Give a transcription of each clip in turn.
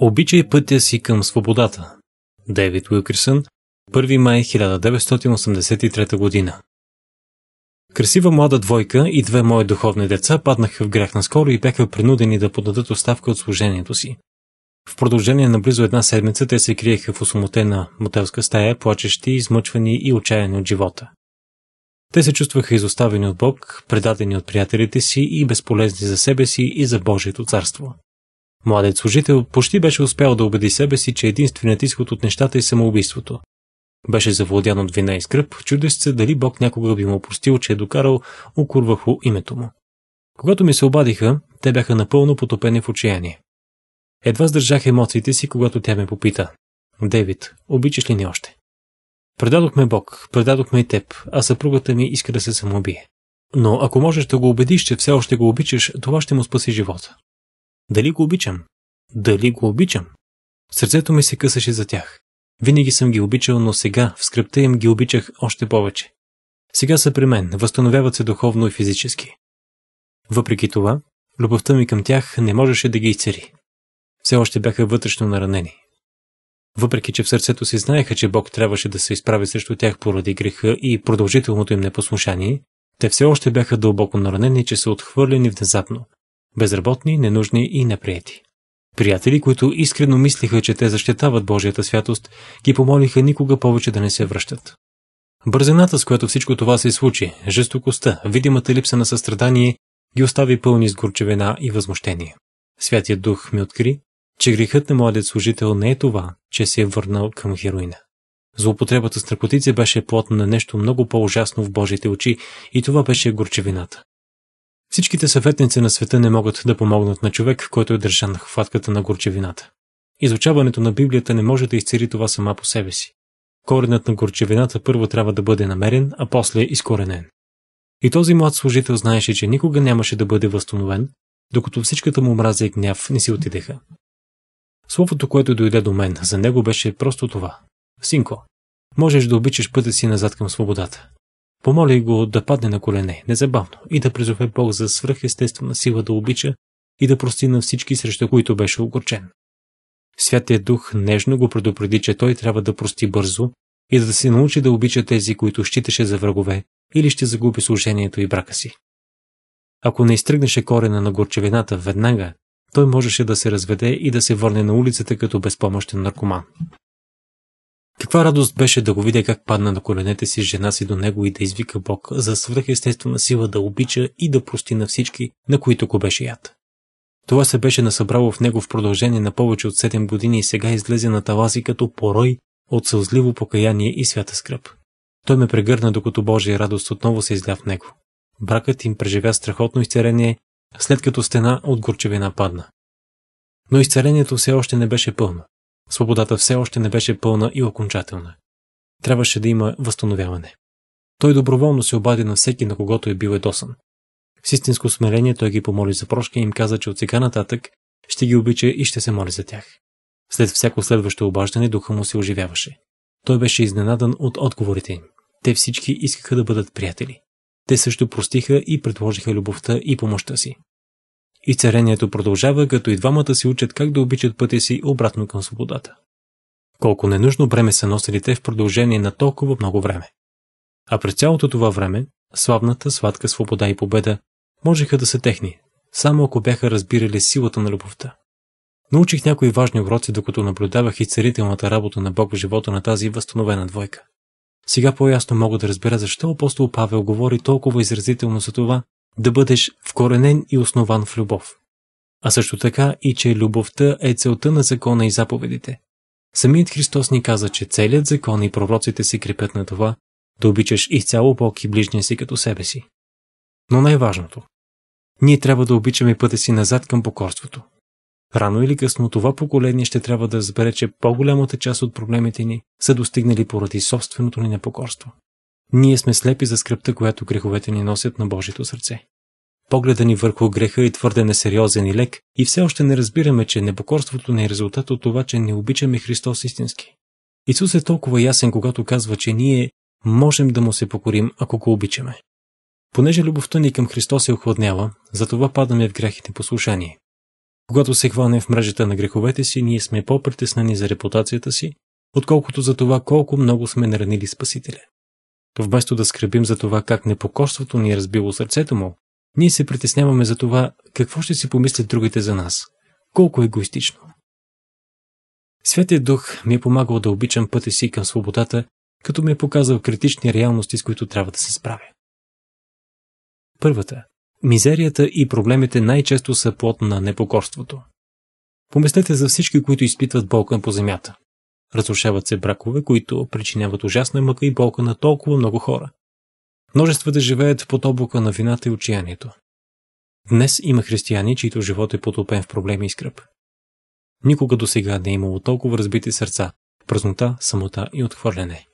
Обичай пътя си към свободата. Дейвид Уилкерсън, 1 май 1983 година. Красива млада двойка и две мои духовни деца паднаха в грях наскоро и бяха принудени да подадат оставка от служението си. В продължение на близо една седмица те се криеха в осумотена мотелска стая, плачещи, измъчвани и отчаяни от живота. Те се чувстваха изоставени от Бог, предадени от приятелите си и безполезни за себе си и за Божието царство. Младият служител почти беше успял да убеди себе си, че единственият изход от нещата е самоубийството. Беше завладян от вина и скръп, чудест се дали Бог някога би му простил, че е докарал укор върху името му. Когато ми се обадиха, те бяха напълно потопени в отчаяние. Едва сдържах емоциите си, когато тя ме попита. Девид, обичаш ли ни още? Предадохме Бог, предадохме и теб, а съпругата ми иска да се самоубие. Но ако можеш да го убедиш, че все още го обичаш, това ще му спаси живота. Дали го обичам? Дали го обичам? Сърцето ми се късаше за тях. Винаги съм ги обичал, но сега в скръпта им ги обичах още повече. Сега са при мен, възстановяват се духовно и физически. Въпреки това, любовта ми към тях не можеше да ги изцери. Все още бяха вътрешно наранени. Въпреки, че в сърцето си знаеха, че Бог трябваше да се изправи срещу тях поради греха и продължителното им непослушание, те все още бяха дълбоко наранени, че са отхвърлени внезапно, безработни, ненужни и неприяти. Приятели, които искрено мислиха, че те защитават Божията святост, ги помолиха никога повече да не се връщат. Бързината, с която всичко това се случи, жестокостта, видимата липса на състрадание, ги остави пълни с горчевина и възмущение. Святият дух ми откри, че грехът на младият служител не е това, че се е върнал към хероина. Злоупотребата с наркотици беше плотна на нещо много по-ужасно в Божите очи и това беше горчевината. Всичките съветници на света не могат да помогнат на човек, който е държан на хватката на горчевината. Изучаването на Библията не може да изцери това сама по себе си. Коренът на горчевината първо трябва да бъде намерен, а после изкоренен. И този млад служител знаеше, че никога нямаше да бъде възстановен, докато всичката му мраза и гняв не си отидеха. Словото, което дойде до мен, за него беше просто това. Синко, можеш да обичаш пътя си назад към свободата. Помоли го да падне на колене, незабавно, и да призове Бог за свръхестествена сила да обича и да прости на всички, срещу които беше огорчен. Святият Дух нежно го предупреди, че той трябва да прости бързо и да се научи да обича тези, които считаше за врагове, или ще загуби служението и брака си. Ако не изтръгнеше корена на горчевината веднага, той можеше да се разведе и да се върне на улицата като безпомощен наркоман. Каква радост беше да го видя как падна на коленете си жена си до него и да извика Бог за свръхестествена сила да обича и да прости на всички, на които го беше яд. Това се беше насъбрало в него в продължение на повече от 7 години и сега излезе на талази като порой от сълзливо покаяние и свята скръп. Той ме прегърна, докато Божия радост отново се изля в него. Бракът им преживя страхотно изцерение, след като стена от горчевина падна. Но изцелението все още не беше пълно. Свободата все още не беше пълна и окончателна. Трябваше да има възстановяване. Той доброволно се обади на всеки, на когото е бил едосан. С истинско смирение той ги помоли за прошка и им каза, че от сега нататък ще ги обича и ще се моли за тях. След всяко следващо обаждане духа му се оживяваше. Той беше изненадан от отговорите им. Те всички искаха да бъдат приятели. Те също простиха и предложиха любовта и помощта си. И царението продължава, като и двамата се учат как да обичат пътя си обратно към свободата. Колко ненужно бреме са носили те в продължение на толкова много време. А през цялото това време, славната, сладка свобода и победа можеха да са техни, само ако бяха разбирали силата на любовта. Научих някои важни уроци, докато наблюдавах и царителната работа на Бог в живота на тази възстановена двойка. Сега по-ясно мога да разбера защо апостол Павел говори толкова изразително за това да бъдеш вкоренен и основан в любов. А също така и че любовта е целта на закона и заповедите. Самият Христос ни каза, че целият закон и пророците се крепят на това, да обичаш изцяло Бог и ближния си като себе си. Но най-важното. Ние трябва да обичаме пътя си назад към покорството. Рано или късно това поколение ще трябва да разбере, че по-голямата част от проблемите ни са достигнали поради собственото ни непокорство. Ние сме слепи за скръпта, която греховете ни носят на Божието сърце. Погледа ни върху греха е твърде несериозен и лек и все още не разбираме, че непокорството не е резултат от това, че не обичаме Христос истински. Исус е толкова ясен, когато казва, че ние можем да му се покорим, ако го обичаме. Понеже любовта ни към Христос се охладнява, затова падаме в грехите послушание. Когато се хванем в мрежата на греховете си, ние сме по-притеснени за репутацията си, отколкото за това колко много сме наранили Спасителя. Вместо да скребим за това как непокорството ни е разбило сърцето му, ние се притесняваме за това, какво ще си помислят другите за нас. Колко егоистично. Светият дух ми е помагал да обичам пътя си към свободата, като ми е показал критични реалности, с които трябва да се справя. Първата. Мизерията и проблемите най-често са плод на непокорството. Помислете за всички, които изпитват болка по земята. Разрушават се бракове, които причиняват ужасна мъка и болка на толкова много хора, да живеят под облака на вината и отчаянието. Днес има християни, чието живот е потопен в проблеми и скръп. Никога до сега не е имало толкова разбити сърца, празнота, самота и отхвърляне.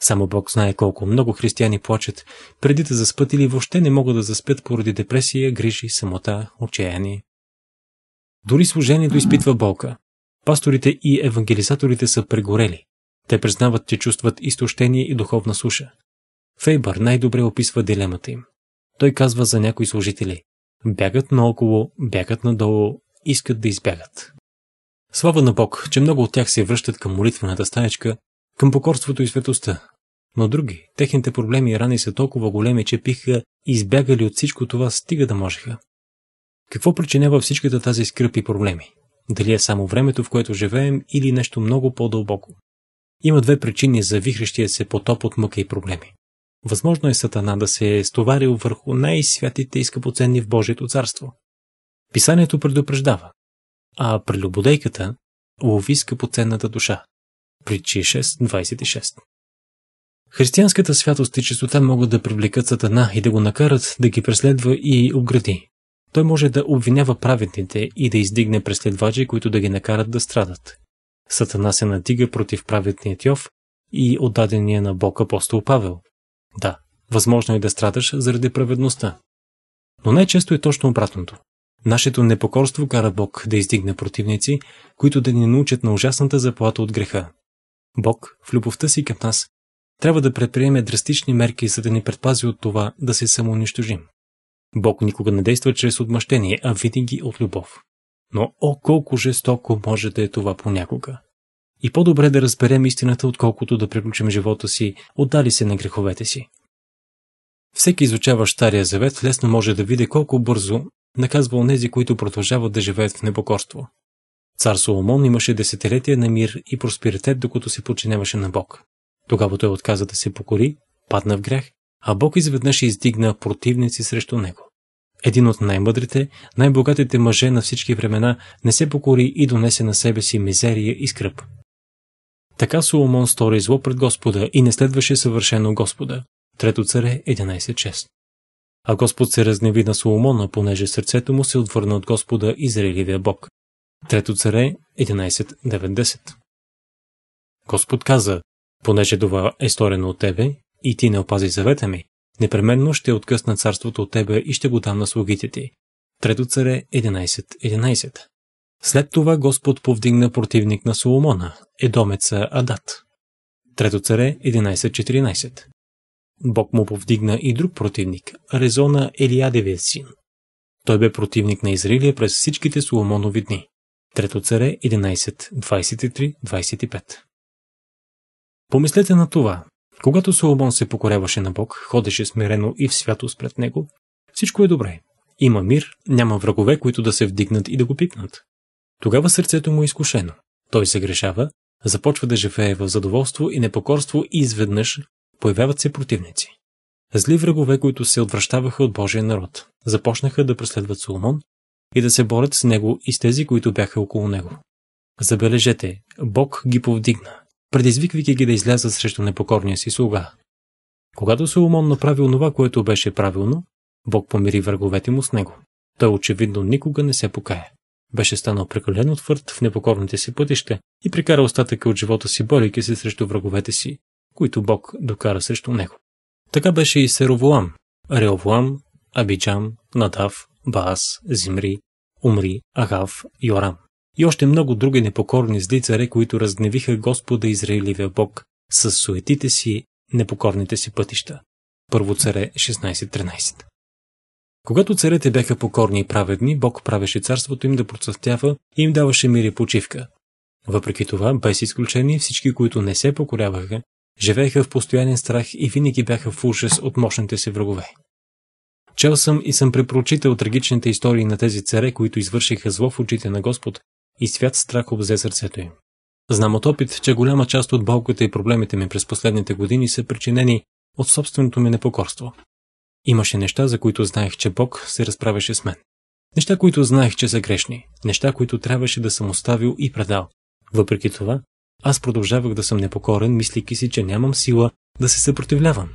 Само Бог знае колко много християни плачат, преди да заспят или въобще не могат да заспят поради депресия, грижи, самота, отчаяние. Дори служението изпитва болка. Пасторите и евангелизаторите са прегорели. Те признават, че чувстват изтощение и духовна суша. Фейбър най-добре описва дилемата им. Той казва за някои служители. Бягат наоколо, бягат надолу, искат да избягат. Слава на Бог, че много от тях се връщат към молитвената стаечка, към покорството и светостта. Но други, техните проблеми и рани са толкова големи, че биха избягали от всичко това, стига да можеха. Какво причинява всичката тази скръп и проблеми? Дали е само времето, в което живеем или нещо много по-дълбоко? Има две причини за вихрещия се потоп от мъка и проблеми. Възможно е Сатана да се е стоварил върху най-святите и скъпоценни в Божието царство. Писанието предупреждава, а прелюбодейката лови скъпоценната душа. Причи 6.26 Християнската святост и чистота могат да привлекат Сатана и да го накарат да ги преследва и обгради. Той може да обвинява праведните и да издигне преследвачи, които да ги накарат да страдат. Сатана се надига против праведният Йов и отдадения на Бог апостол Павел, да, възможно е да страдаш заради праведността. Но най-често е точно обратното. Нашето непокорство кара Бог да издигне противници, които да ни научат на ужасната заплата от греха. Бог, в любовта си към нас, трябва да предприеме драстични мерки, за да ни предпази от това да се самоунищожим. Бог никога не действа чрез отмъщение, а винаги от любов. Но о, колко жестоко може да е това понякога. И по-добре да разберем истината, отколкото да приключим живота си, отдали се на греховете си. Всеки изучаващ Стария Завет лесно може да види колко бързо наказва онези, които продължават да живеят в непокорство. Цар Соломон имаше десетилетия на мир и просперитет, докато се подчиняваше на Бог. Тогава той отказа да се покори, падна в грях, а Бог изведнъж издигна противници срещу него. Един от най-мъдрите, най-богатите мъже на всички времена не се покори и донесе на себе си мизерия и скръп. Така Соломон стори зло пред Господа и не следваше съвършено Господа. Трето царе 11.6 А Господ се разгневи на Соломона, понеже сърцето му се отвърна от Господа Израилевия Бог. Трето царе 11.90. Господ каза, понеже това е сторено от тебе и ти не опази завета ми, непременно ще откъсна царството от тебе и ще го дам на слугите ти. Трето царе 11.11 11. След това Господ повдигна противник на Соломона, едомеца Адат. Трето царе 11.14 Бог му повдигна и друг противник, Резона Елиадевия син. Той бе противник на Израилия през всичките Соломонови дни. Трето царе 11.23-25 Помислете на това. Когато Соломон се покоряваше на Бог, ходеше смирено и в святост пред него, всичко е добре. Има мир, няма врагове, които да се вдигнат и да го пипнат. Тогава сърцето му е изкушено. Той се грешава, започва да живее в задоволство и непокорство и изведнъж появяват се противници. Зли врагове, които се отвръщаваха от Божия народ, започнаха да преследват Соломон и да се борят с него и с тези, които бяха около него. Забележете, Бог ги повдигна, предизвиквайки ги да излязат срещу непокорния си слуга. Когато Соломон направи онова, което беше правилно, Бог помири враговете му с него. Той очевидно никога не се покая. Беше станал прекалено твърд в непокорните си пътища и прекара остатъка от живота си, борейки се срещу враговете си, които Бог докара срещу него. Така беше и Серовоам, Реовоам, Абиджам, Надав, Баас, Зимри, Умри, Агав, Йорам. И още много други непокорни зли царе, които разгневиха Господа Израилевия Бог с суетите си, непокорните си пътища. Първо царе 16.13 когато царете бяха покорни и праведни, Бог правеше царството им да процъфтява и им даваше мир и почивка. Въпреки това, без изключение, всички, които не се покоряваха, живееха в постоянен страх и винаги бяха в ужас от мощните си врагове. Чел съм и съм препрочитал трагичните истории на тези царе, които извършиха зло в очите на Господ и свят страх обзе сърцето им. Знам от опит, че голяма част от болката и проблемите ми през последните години са причинени от собственото ми непокорство. Имаше неща, за които знаех, че Бог се разправяше с мен. Неща, които знаех, че са грешни. Неща, които трябваше да съм оставил и предал. Въпреки това, аз продължавах да съм непокорен, мислики си, че нямам сила да се съпротивлявам.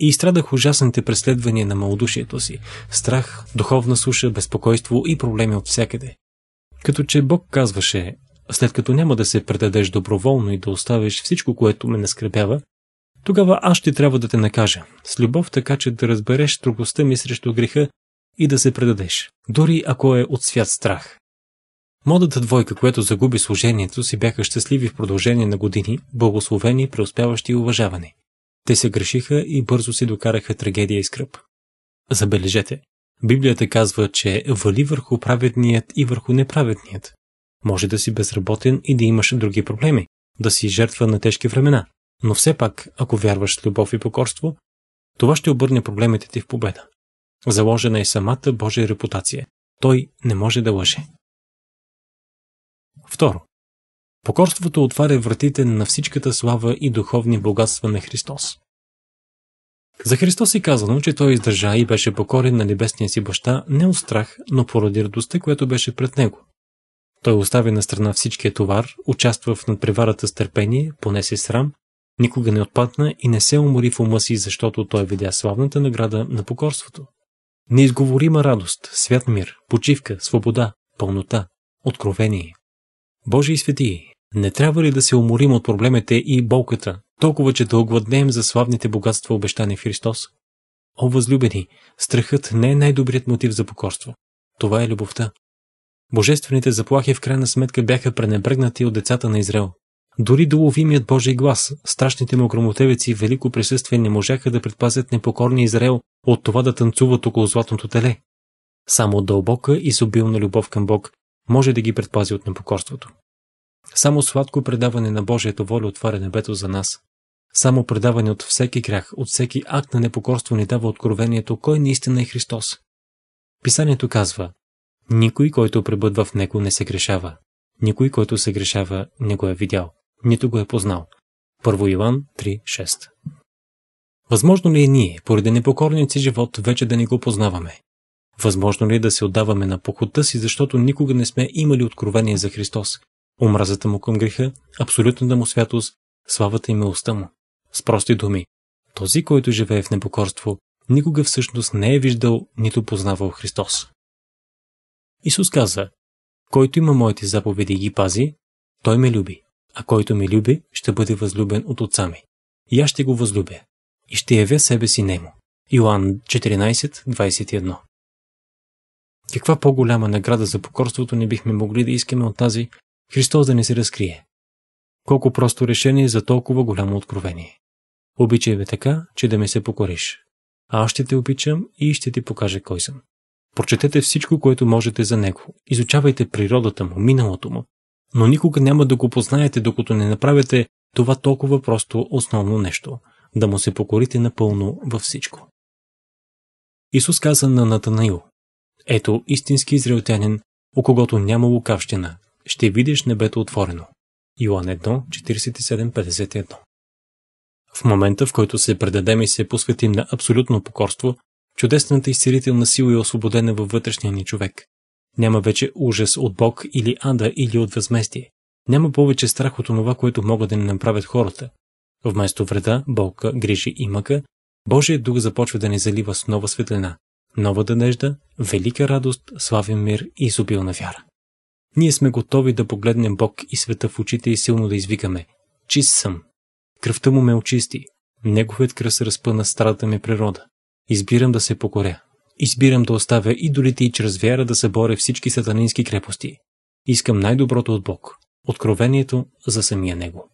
И изстрадах ужасните преследвания на малодушието си, страх, духовна суша, безпокойство и проблеми от всякъде. Като че Бог казваше, след като няма да се предадеш доброволно и да оставиш всичко, което ме наскрепява, тогава аз ще трябва да те накажа. С любов, така че да разбереш строгостта ми срещу греха и да се предадеш, дори ако е от свят страх. Модата двойка, която загуби служението си, бяха щастливи в продължение на години, благословени, преуспяващи и уважавани. Те се грешиха и бързо си докараха трагедия и скръп. Забележете, Библията казва, че вали върху праведният и върху неправедният. Може да си безработен и да имаш други проблеми, да си жертва на тежки времена, но все пак, ако вярваш с любов и покорство, това ще обърне проблемите ти в победа. Заложена е самата Божия репутация. Той не може да лъже. Второ. Покорството отваря вратите на всичката слава и духовни богатства на Христос. За Христос е казано, че Той издържа и беше покорен на небесния си баща не от страх, но поради радостта, която беше пред Него. Той остави на страна всичкия товар, участва в надпреварата с търпение, понесе срам Никога не отпадна и не се умори в ума си, защото той видя славната награда на покорството. Неизговорима радост, свят мир, почивка, свобода, пълнота, откровение. Божии светии, не трябва ли да се уморим от проблемите и болката, толкова че да огладнеем за славните богатства обещани в Христос? О, възлюбени, страхът не е най-добрият мотив за покорство. Това е любовта. Божествените заплахи в крайна сметка бяха пренебрегнати от децата на Израел. Дори ловимият Божий глас, страшните му грамотевици и велико присъствие не можаха да предпазят непокорния Израел от това да танцуват около златното теле. Само дълбока и изобилна любов към Бог може да ги предпази от непокорството. Само сладко предаване на Божието воля отваря небето за нас. Само предаване от всеки грях, от всеки акт на непокорство ни дава откровението кой наистина е Христос. Писанието казва «Никой, който пребъдва в Него, не се грешава. Никой, който се грешава, не го е видял» нито го е познал. 1 Иван 3.6 Възможно ли е ние, поради непокорният си живот, вече да не го познаваме? Възможно ли е да се отдаваме на похота си, защото никога не сме имали откровение за Христос? Омразата му към греха, абсолютната му святост, славата и милостта му. С прости думи, този, който живее в непокорство, никога всъщност не е виждал нито познавал Христос. Исус каза, който има моите заповеди и ги пази, той ме люби. А който ми люби, ще бъде възлюбен от отца ми. И аз ще го възлюбя. И ще явя себе си нему. Йоанн 14.21 Каква по-голяма награда за покорството не бихме могли да искаме от тази Христос да не се разкрие? Колко просто решение за толкова голямо откровение. Обичай ме така, че да ме се покориш. А аз ще те обичам и ще ти покажа кой съм. Прочетете всичко, което можете за него. Изучавайте природата му, миналото му, но никога няма да го познаете, докато не направите това толкова просто основно нещо – да му се покорите напълно във всичко. Исус каза на Натанаил – Ето истински израелтянин, о когото няма лукавщина, ще видиш небето отворено. Йоан 1, 47-51 В момента, в който се предадем и се посветим на абсолютно покорство, чудесната изцелителна сила е освободена във вътрешния ни човек. Няма вече ужас от Бог или ада или от възместие. Няма повече страх от това, което могат да ни направят хората. Вместо вреда, болка, грижи и мъка, Божия дух започва да ни залива с нова светлина, нова надежда, велика радост, славен мир и изобилна вяра. Ние сме готови да погледнем Бог и света в очите и силно да извикаме «Чист съм! Кръвта му ме очисти! Неговият кръст разпъна старата ми природа! Избирам да се покоря!» Избирам да оставя идолите и чрез вяра да съборя всички сатанински крепости. Искам най-доброто от Бог. Откровението за самия Него.